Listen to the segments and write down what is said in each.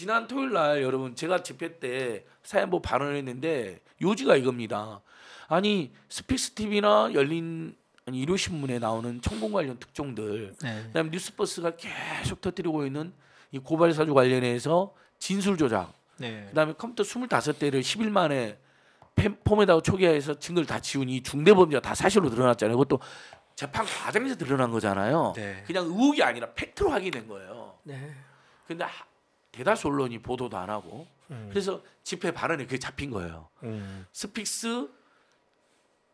지난 토요일 날 여러분 제가 집회 때 사연보 발언을 했는데 요지가 이겁니다. 아니 스피스 TV나 열린 아니, 일요신문에 나오는 청공 관련 특종들, 네. 그다음 뉴스버스가 계속 터뜨리고 있는 이 고발 사주 관련해서 진술 조작, 네. 그다음에 컴퓨터 스물다섯 대를십일 만에 폼에다가 초기화해서 증거를 다 지운 이 중대 범죄가 다 사실로 드러났잖아요. 그것도 재판 과정에서 드러난 거잖아요. 네. 그냥 의혹이 아니라 팩트로 확인된 거예요. 네. 근데 대다수 언론이 보도도 안 하고 음. 그래서 집회 발언에 그게 잡힌 거예요. 음. 스픽스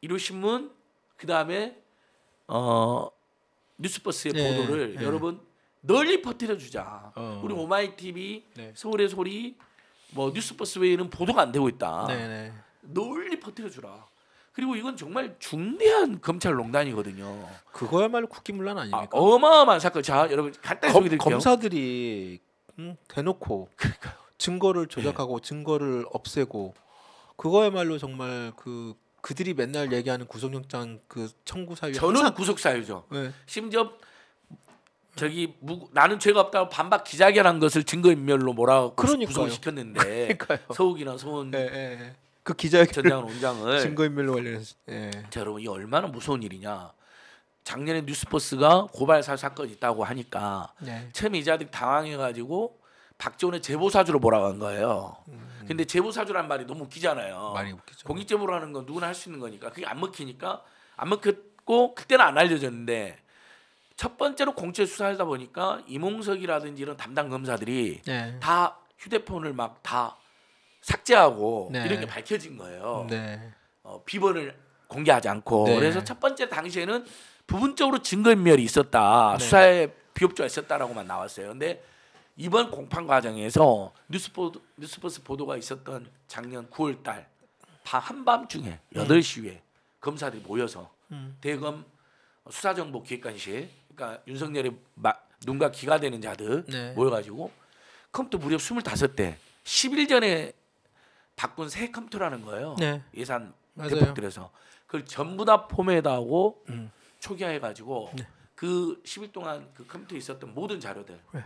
일요신문 그 다음에 어 뉴스버스의 네, 보도를 네. 여러분 널리 퍼뜨려 주자. 어. 우리 오마이 TV 네. 서울의 소리 뭐 뉴스버스 외에는 보도가 안 되고 있다. 네, 네. 널리 퍼뜨려 주라. 그리고 이건 정말 중대한 검찰 농단이거든요. 그거야말로 국기문란 아닙니까? 아, 어마어마한 사건. 자, 여러분 간단히 소개드릴게요. 검사들이 음, 대놓고 증거를 조작하고 네. 증거를 없애고 그거야말로 정말 그 그들이 맨날 얘기하는 구속영장 그 청구 사유 저는 구속 사유죠. 네. 심지어 저기 무, 나는 죄가 없다고 반박 기자결한 것을 증거인멸로 뭐라 구속시켰는데 을 서욱이나 소은 네, 네, 그 기자회견 전장 원장을 증거인멸로 관련해서 예. 자, 여러분 이 얼마나 무서운 일이냐. 작년에 뉴스버스가 고발살 사건이 있다고 하니까 네. 처음에 이자들이 당황해가지고 박지원의 제보사주로 몰아간 거예요. 음. 근데 제보사주란 말이 너무 웃기잖아요. 많이 웃기죠. 공익제보하는건 누구나 할 수 있는 거니까 그게 안 먹히니까 안 먹혔고 그때는 안 알려졌는데 첫 번째로 공채 수사하다 보니까 이몽석이라든지 이런 담당 검사들이 네. 다 휴대폰을 막 다 삭제하고 네. 이런 게 밝혀진 거예요. 네. 어, 비번을 공개하지 않고 네. 그래서 첫 번째 당시에는 부분적으로 증거인멸이 있었다 네. 수사에 비협조가 있었다라고만 나왔어요. 근데 이번 공판 과정에서 뉴스포드, 뉴스포스 보도가 있었던 작년 9월달 한밤중에 8시에 검사들이 모여서 음. 대검 수사정보기획관실 그러니까 윤석열의 마, 눈과 귀가 되는 자들 네. 모여가지고 컴퓨터 무려 25대 10일 전에 바꾼 새 컴퓨터라는 거예요. 네. 예산 대폭들에서 그걸 전부 다 포맷하고 음. 초기화해가지고 네. 그 10일 동안 그 컴퓨터에 있었던 모든 자료들 네.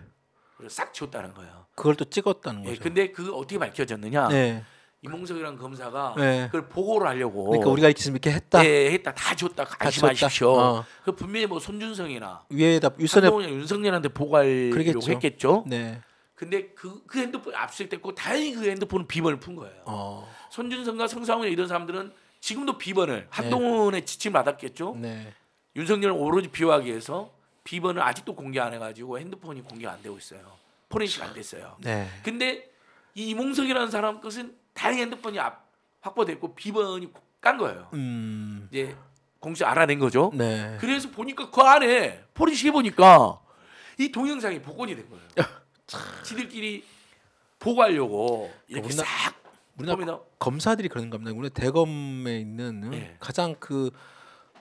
싹 지웠다는 거예요. 그걸 또 찍었다는 예, 거죠. 네, 근데 그 어떻게 밝혀졌느냐? 네. 이몽석이라는 검사가 네. 그걸 보고를 하려고 그러니까 우리가 지금 이렇게 했다. 네, 했다. 다 줬다. 가심마십시오 어. 그 분명히 뭐 손준성이나 위에다 윤선에 윤석열한테 보고하려고 했겠죠. 네. 근데 그, 그 핸드폰 압수수색됐고 다행히 그 핸드폰은 비번을 푼 거예요. 어. 손준성과 성상훈 이런 사람들은 지금도 비번을 네. 한동훈의 지침 을 받았겠죠. 네. 윤석열 오로지 비호하기 위해서 비번을 아직도 공개 안 해가지고 핸드폰이 공개 안 되고 있어요. 포렌식 안 됐어요. 네. 근데 이 이몽석이라는 사람 것은 다행히 핸드폰이 확보됐고 비번이 깐 거예요. 음. 이제 공식 알아낸 거죠. 네. 그래서 보니까 그 안에 포렌식 해보니까 이 동영상이 복원이 된 거예요. 지들끼리 보고하려고 이렇게 싹 우리나라 범인은... 뭐, 검사들이 그런 겁니다. 우리 대검에 있는 예. 가장 그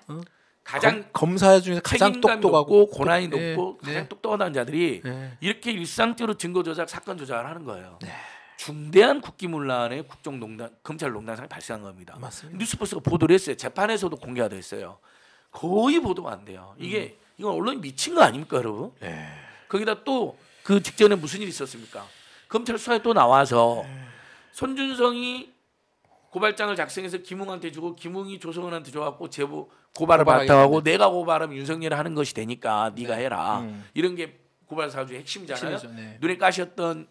어? 가장 검, 사 중에서 가장 똑똑하고 고난이 높고 예, 가장 예. 똑똑한 자들이 예. 이렇게 일상적으로 증거 조작, 사건 조작을 하는 거예요. 네. 중대한 국기문란의 국정농단, 검찰농단상이 발생한 겁니다. 맞습니다. 뉴스포스가 보도를 했어요. 재판에서도 공개가 됐어요. 거의 보도가 안 돼요. 이게 음. 이건 언론이 미친 거 아닙니까, 여러분? 예. 거기다 또 그 직전에 무슨 일이 있었습니까? 검찰 수사에 또 나와서 예. 손준성이 고발장을 작성해서 김웅한테 주고 김웅이 조성은한테 줘갖고 제보 고발을 받다하고 내가 고발하면 윤석열 이 하는 것이 되니까 네. 네가 네. 해라 음. 이런 게 고발 사주의 핵심이잖아요. 핵심이죠, 네. 눈에 까셨던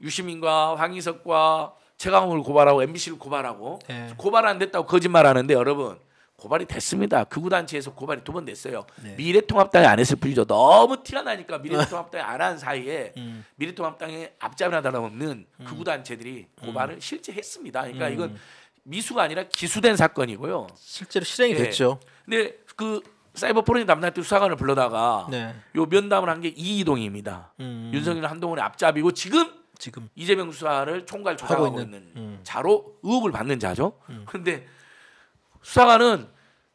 유시민과 황희석과 최강욱을 고발하고 MBC를 고발하고 네. 고발 안 됐다고 거짓말하는데 여러분 고발이 됐습니다. 극우단체에서 그 고발이 두 번 됐어요. 네. 미래통합당이 아. 안 했을 뿐이죠. 너무 티가 나니까 미래통합당이 안한 사이에 음. 미래통합당에 앞잡이나 다름없는 극우단체들이 그 음. 음. 고발을 실제 했습니다. 그러니까 음. 이건 미수가 아니라 기수된 사건이고요. 실제로 실행이 네. 됐죠. 근데 그 사이버 포렌식 담당 때 수사관을 불러다가 네. 요 면담을 한 게 이이동입니다. 음. 윤석열 한동훈의 앞잡이고 지금 지금 이재명 수사를 총괄 조사하고 있는, 있는 음. 자로 의혹을 받는 자죠. 음. 그런데 수사관은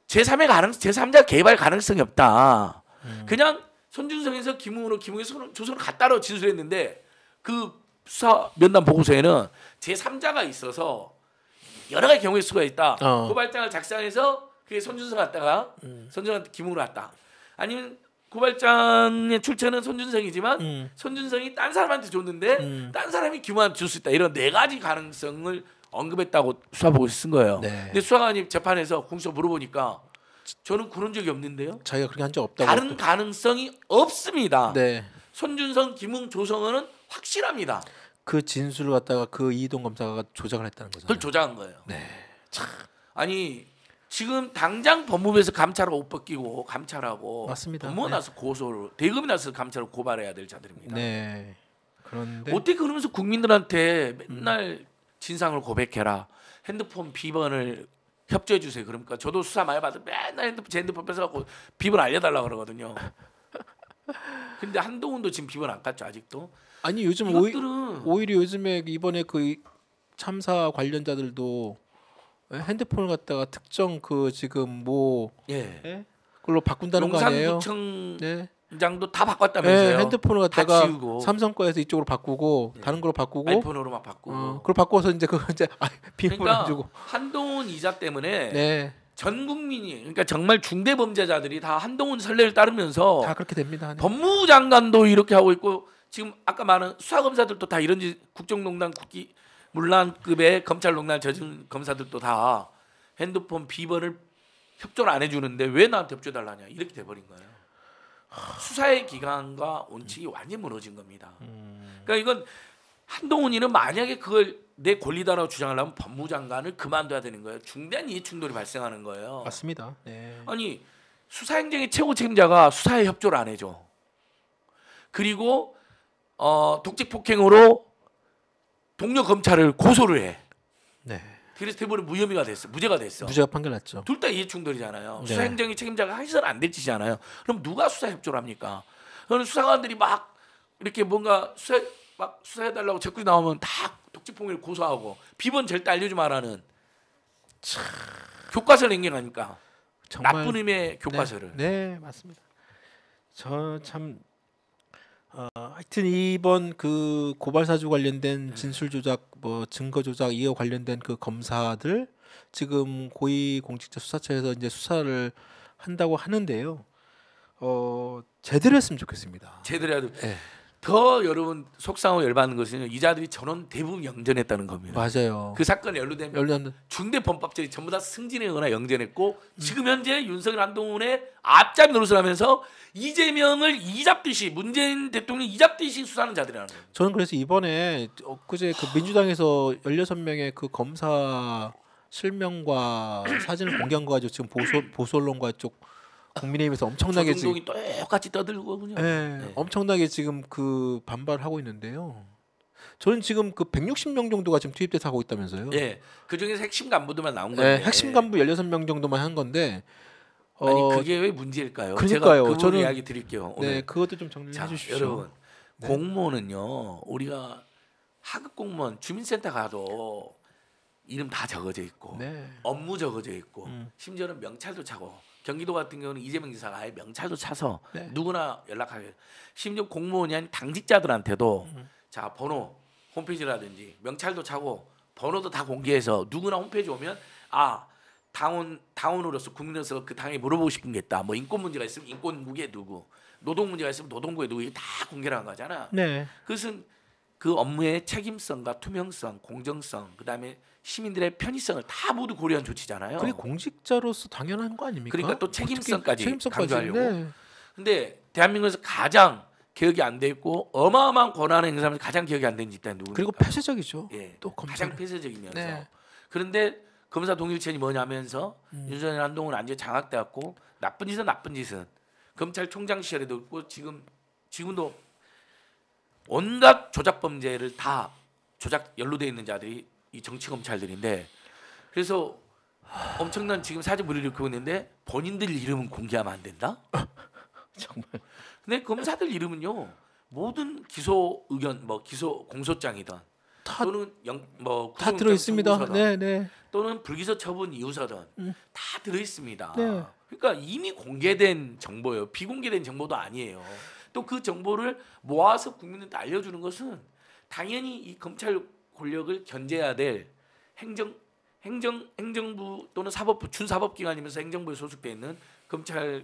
제3의 가능 제3자 개발 가능성이 없다. 음. 그냥 손준성에서 김웅으로 김웅서 조선을 갖다로 진술했는데 그 수사 면담 보고서에는 제3자가 있어서 여러 가지 경우일 수가 있다. 어. 고발장을 그 작성해서 그게 손준성 갔다가 음. 손준성 김웅으로 갔다. 아니면 고발장의 그 출처는 손준성이지만 음. 손준성이 딴 사람한테 줬는데 음. 딴 사람이 김웅한테 줄 수 있다. 이런 네 가지 가능성을 언급했다고 수사보고서 쓴 거예요. 네. 근데 수사관이 재판에서 공소 물어보니까 저는 그런 적이 없는데요. 자기가 그렇게 한 적 없다고. 다른 가능성이 없습니다. 네. 손준성, 김웅, 조성은은 확실합니다. 그 진술을 갖다가 그 이동 검사가 조작을 했다는 거죠. 그걸 조작한 거예요. 네. 참 아니 지금 당장 법무부에서 감찰을 못 벗기고 감찰하고 맞습니다. 법무원 네. 나서 고소를 대금 나서 감찰을 고발해야 될 자들입니다. 네. 그런데 어떻게 그러면서 국민들한테 음. 맨날 음. 진상을 고백해라. 핸드폰 비번을 협조해 주세요. 그러니까 저도 수사 많이 받은 맨날 핸드폰 제 핸드폰 뺏어갖고 비번 알려달라 그러거든요. 근데 한동훈도 지금 비번 안 깠죠 아직도. 아니 요즘 이것들은... 오히려 요즘에 그 이번에 그 참사 관련자들도 핸드폰을 갖다가 특정 그 지금 뭐 예. 그걸로 바꾼다는 거 아니에요? 용산구청 네. 장도 다 바꿨다면서요? 네, 핸드폰을 갖다가 삼성 거에서 이쪽으로 바꾸고 네. 다른 걸로 바꾸고 아이폰으로 막 바꾸고 어, 그걸 바꿔서 이제 그 이제 아, 비용을 그러니까 주고 한동훈 이자 때문에 네. 전 국민이 그러니까 정말 중대 범죄자들이 다 한동훈 선례를 따르면서 다 그렇게 됩니다. 법무 장관도 이렇게 하고 있고 지금 아까 말한 수사검사들도 다 이런 짓 국정농단 국기 물란급의 검찰농단 저지 검사들도 다 핸드폰 비번을 협조를 안 해주는데 왜 나한테 협조 달라냐 이렇게 돼버린 거예요. 수사의 기간과 원칙이 완전히 무너진 겁니다. 음. 그러니까 이건 한동훈이는 만약에 그걸 내 권리다라고 주장하려면 법무장관을 그만둬야 되는 거예요. 중대한 이 충돌이 발생하는 거예요. 맞습니다. 네. 아니 수사행정의 최고 책임자가 수사에 협조를 안 해줘. 그리고 어, 독직 폭행으로 동료 검찰을 고소를 해. 네. 피리스테이블이 무혐의가 됐어. 무죄가 됐어. 무죄가 판결났죠. 둘 다 이해충돌이잖아요. 네. 수사행정이 책임자가 해서는 안될 짓이잖아요. 그럼 누가 수사 협조를 합니까? 그는 수사관들이 막 이렇게 뭔가 수사 막 수사해달라고 제꾸 나오면 다 독지폭력을 고소하고 비번 절대 알려주 말라는 참... 교과서를 횡령하니까 정말... 나쁜 의미의 네. 교과서를. 네, 네 맞습니다. 저참 어, 하여튼 이번 그 고발 사주 관련된 네. 진술 조작, 뭐 증거 조작 이와 관련된 그 검사들 지금 고위공직자 수사처에서 이제 수사를 한다고 하는데요. 어 제대로 했으면 좋겠습니다. 제대로 해야 돼. 네. 더 여러분 속상하고 열받는 것은 이자들이 전원 대부분 영전했다는 겁니다. 맞아요. 그사건 연루된 연루된 중대 범법자 전부 다 승진했거나 영전했고 음. 지금 현재 윤석열 한동훈의 앞잡이 노릇을 하면서 이재명을 이잡듯이 문재인 대통령 이잡듯이 수사하는 자들이라는 거예요. 저는 그래서 이번에 엊그제 그 민주당에서 16명의 그 검사 실명과 사진을 공개한 거 가지고 지금 보수 보수 언론과 쪽 국민의힘에서 엄청나게 지금 똑같이 떠들고 그냥 네, 네. 엄청나게 지금 그 반발하고 있는데요. 저는 지금 그 160명 정도가 지금 투입돼서 하고 있다면서요. 예. 네, 그 중에서 핵심 간부들만 나온 거예요. 네, 핵심 간부 16명 정도만 한 건데 어, 아니 그게 왜 문제일까요? 그러니까요. 제가 저는 이야기 드릴게요. 네, 오늘. 네, 그것도 좀 정리해 주십시오. 여러분, 네. 공무원은요. 우리가 하급 공무원 주민센터 가도 이름 다 적어져 있고 네. 업무 적어져 있고 음. 심지어는 명찰도 차고 경기도 같은 경우는 이재명 지사가 아예 명찰도 차서 네. 누구나 연락하게 심지어 공무원이 아닌 당직자들한테도 음. 자 번호 홈페이지라든지 명찰도 차고 번호도 다 공개해서 누구나 홈페이지 오면 아 당원 당원으로서 국민으로서 그 당에 물어보고 싶은 게 있다. 뭐 인권 문제가 있으면 인권국에 누구, 노동 문제가 있으면 노동국에 누구 이게 다 공개를 한 거잖아. 네. 그것은 그 업무의 책임성과 투명성, 공정성, 그다음에 시민들의 편의성을 다 모두 고려한 조치잖아요. 그게 공직자로서 당연한 거 아닙니까? 그러니까 또 책임성까지, 강조하려고. 네. 근데 대한민국에서 가장 개혁이 안돼고 어마어마한 권한행사면서 가장 개혁이 안된 집단이 누구 그리고 폐쇄적이죠. 예, 또검찰 가장 폐쇄적이면서 네. 그런데 검사 동일체이 뭐냐면서 음. 윤석열 한동훈 안전 장악돼갖고 나쁜 짓은 나쁜 짓은 검찰총장 시절에도 있고 지금 지금도 온갖 조작 범죄를 다 조작 연루되어 있는 자들이 이 정치 검찰들인데 그래서 엄청난 지금 사지물을 일으키고 있는데 본인들 이름은 공개하면 안 된다? 정말. 근데 검사들 이름은요 모든 기소 의견 뭐 기소 공소장이든 다, 또는 영뭐다 들어 있습니다. 네네. 네. 또는 불기소 처분 이유서든 음. 다 들어 있습니다. 네. 그러니까 이미 공개된 정보예요. 비공개된 정보도 아니에요. 또그 정보를 모아서 국민들한테 알려주는 것은 당연히 이 검찰 권력을 견제해야 될 행정 행정 행정부 또는 사법부 준사법기관이면서 행정부에 소속돼 있는 검찰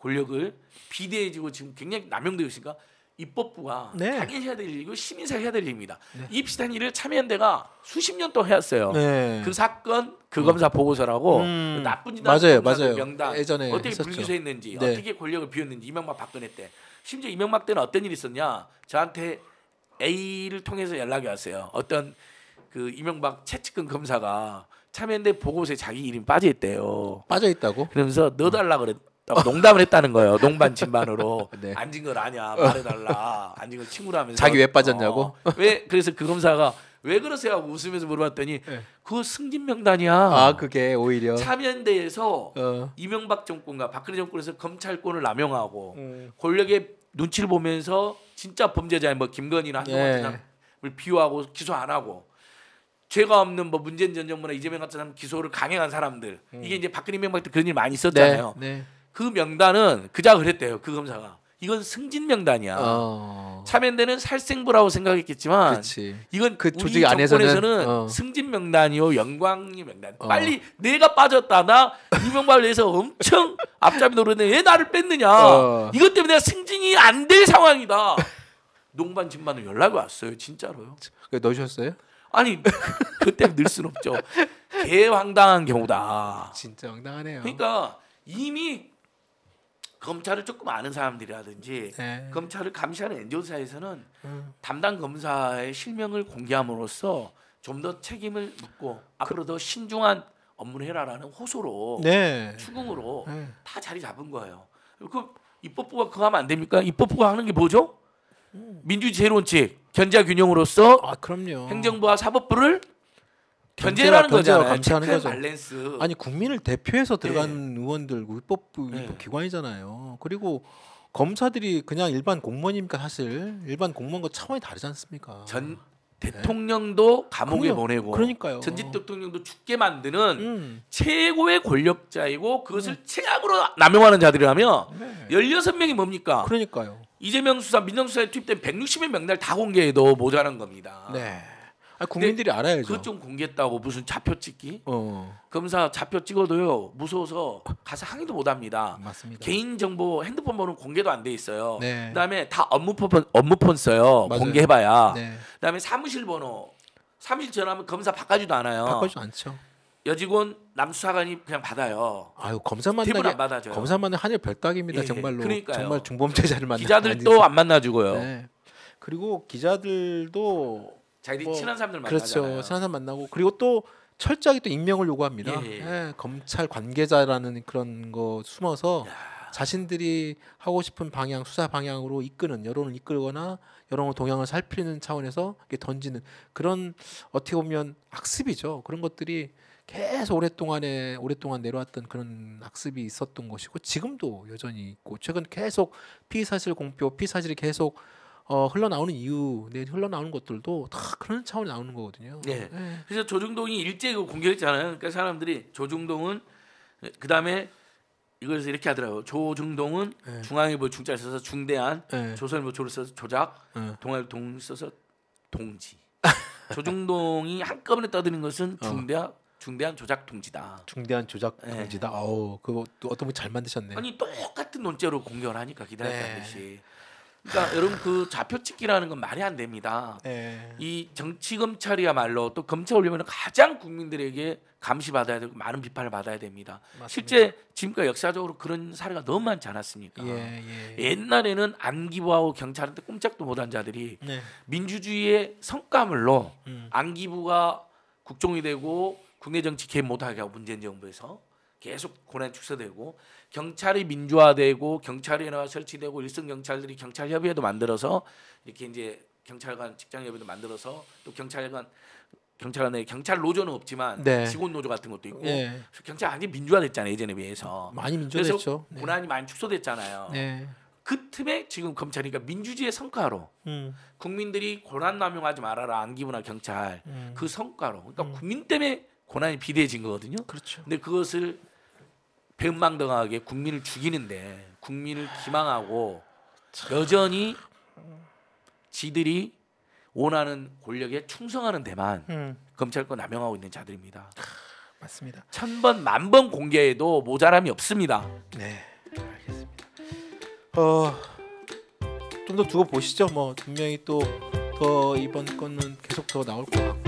권력을 비대해지고 지금 굉장히 남용되어 있으니까 입법부가 네. 당연히 해야 될 일이고 시민사회 해야 될 일입니다. 네. 이 비슷한 일을 참여연대가 수십 년 동안 해왔어요. 네. 그 사건 그 검사 음. 보고서라고 음. 그 나쁜 짓 맞아요, 맞아요. 명단 예전에 어떻게 불교죠분했는지 네. 어떻게 권력을 비웠는지 이명박 박근혜 때 심지어 이명박 때는 어떤 일이 있었냐 저한테 A를 통해서 연락이 왔어요. 어떤 그 이명박 채측근 검사가 참여연대 보고서에 자기 이름 빠져 있대요. 빠져 있다고? 그러면서 넣어달라 그랬. 농담을 했다는 거예요. 농반 진반으로 네. 앉은 걸 아냐 말해달라. 앉은 걸 친구라면서 자기 왜 빠졌냐고. 어, 왜 그래서 그 검사가 왜 그러세요 하고 웃으면서 물어봤더니 네. 그 승진 명단이야. 아 그게 오히려 참여연대에서 어. 이명박 정권과 박근혜 정권에서 검찰권을 남용하고 음. 권력의 눈치를 보면서 진짜 범죄자인 뭐 김건희나 한동훈 예. 네. 사람을 비호하고 기소 안 하고 죄가 없는 뭐 문재인 전 정부나 이재명 같은 사람 기소를 강행한 사람들 음. 이게 이제 박근혜 명박 때 그런 일 많이 있었잖아요. 네. 네. 그 명단은 그자 그랬대요. 그 검사가. 이건 승진 명단이야. 어... 참여연대는 살생부라고 생각했겠지만 그치. 이건 그 조직 안에서는 어. 승진 명단이요, 영광이 명단. 어. 빨리 내가 빠졌다. 나 이명박을 위해서 엄청 앞잡이 노렸는데 왜 나를 뺐느냐. 어. 이것 때문에 내가 승진이 안 될 상황이다. 농반 집만으로 연락이 왔어요, 진짜로요. 그 넣으셨어요? 아니 그, 그때 늘순 없죠. 개 황당한 경우다. 진짜 황당하네요. 그러니까 이미 검찰을 조금 아는 사람들이라든지 네. 검찰을 감시하는 엔조사에서는 음. 담당 검사의 실명을 공개함으로써 좀 더 책임을 묻고 그 앞으로 더 신중한 업무를 해라라는 호소로 네. 추궁으로 네. 다 자리 잡은 거예요. 그 입법부가 그거 하면 안 됩니까? 입법부가 하는 게 뭐죠? 음. 민주주의론칙 견제균형으로서 와 아, 행정부와 사법부를 견제라는 거잖아요. 같이 하는 거죠. 밸런스. 아니 국민을 대표해서 들어간 네. 의원들 입법, 입법 예. 기관이잖아요. 그리고 검사들이 그냥 일반 공무원이니까 사실 일반 공무원과 차원이 다르지 않습니까? 전 예. 대통령도 감옥에 그럼요. 보내고 그러니까요. 전직 대통령도 죽게 만드는 음. 최고의 권력자이고 그것을 음. 최악으로 남용하는 자들이라며 네. 16명이 뭡니까? 그러니까요. 이재명 수사 민정수사에 투입된 160의 명단을 다 공개해도 모자란 겁니다. 네. 아, 국민들이 알아야죠. 그것 좀 공개했다고 무슨 좌표 찍기? 어, 어. 검사 좌표 찍어도요 무서워서 가서 항의도 못합니다. 맞습니다. 개인 정보 핸드폰 번호 공개도 안 돼 있어요. 네. 그다음에 다 업무폰 업무폰 써요. 맞아요. 공개해봐야. 네. 그다음에 사무실 번호 사무실 전화하면 검사 바꿔지도 않아요. 바꿔주지 않죠. 여직원 남수사관이 그냥 받아요. 아유 검사 만나게 받아줘요. 검사 만나 하늘 별따기입니다 예, 정말로. 그러니까요. 정말 중범죄자를 만나. 기자들도 안 만나주고요. 네. 그리고 기자들도 자기들이 뭐, 친한 사람들 만나잖아요. 그렇죠. 친한 사람 만나고 그리고 또 철저하게 또 익명을 요구합니다. 예, 예, 예. 예, 검찰 관계자라는 그런 거 숨어서 야. 자신들이 하고 싶은 방향 수사 방향으로 이끄는 여론을 이끌거나 여론 동향을 살피는 차원에서 던지는 그런 어떻게 보면 학습이죠 그런 것들이 계속 오랫동안에 오랫동안 내려왔던 그런 학습이 있었던 것이고 지금도 여전히 있고 최근 계속 피의 사실 공표, 피 사실이 계속 어, 흘러나오는 이유, 네, 흘러나오는 것들도 다 그런 차원이 나오는 거거든요. 네. 네. 그래서 조중동이 일제 그 공격했잖아요. 그러니까 사람들이 조중동은 그 다음에 이걸 이렇게 하더라고요. 조중동은 네. 예. 중앙일보 중자를 써서 중대한, 네. 조선일보조를 써서 조작, 네. 동아일보 동 써서 동지. 조중동이 한꺼번에 떠드는 것은 어. 중대한 어. 중대한 조작 동지다. 중대한 조작 동지다. 아우 그거 또 어떤 분잘 만드셨네. 아니 똑같은 논제로 공격을 하니까 기다렸다는 듯이. 네. 그러니까 여러분 그 좌표 찍기라는 건 말이 안 됩니다. 네. 이 정치 검찰이야말로 또 검찰 올리면 가장 국민들에게 감시받아야 되고 많은 비판을 받아야 됩니다. 맞습니다. 실제 지금까지 역사적으로 그런 사례가 너무 많지 않았습니까? 예, 예, 예. 옛날에는 안기부하고 경찰한테 꼼짝도 못한 자들이 네. 민주주의의 성과물로 음. 안기부가 국종이 되고 국내 정치 개입 못하게 하고 문재인 정부에서 계속 고난 축소되고 경찰이 민주화되고 경찰이나 설치되고 일선 경찰들이 경찰 협의회도 만들어서 이렇게 이제 경찰관 직장 협의도 만들어서 또 경찰관 경찰관에 경찰 노조는 없지만 네. 직원 노조 같은 것도 있고 네. 경찰 아니 민주화됐잖아요 예전에 비해서 많이 민주화됐죠. 그래서 고난이 네. 많이 축소됐잖아요. 네. 그 틈에 지금 검찰이 니까 민주주의의 성과로 음. 국민들이 고난 남용하지 말아라 안기부나 경찰 음. 그 성과로 그러니까 음. 국민 때문에 고난이 비대해진 거거든요. 그렇죠. 근데 그것을 배은망덕하게 국민을 죽이는데 국민을 아, 기망하고 여전히 지들이 원하는 권력에 충성하는 데만 음. 검찰권 남용하고 있는 자들입니다. 아, 맞습니다. 천 번 만 번 공개해도 모자람이 없습니다. 네, 알겠습니다. 어, 좀더 두고 보시죠. 뭐 분명히 또 더 이번 건은 계속 더 나올 것 같고.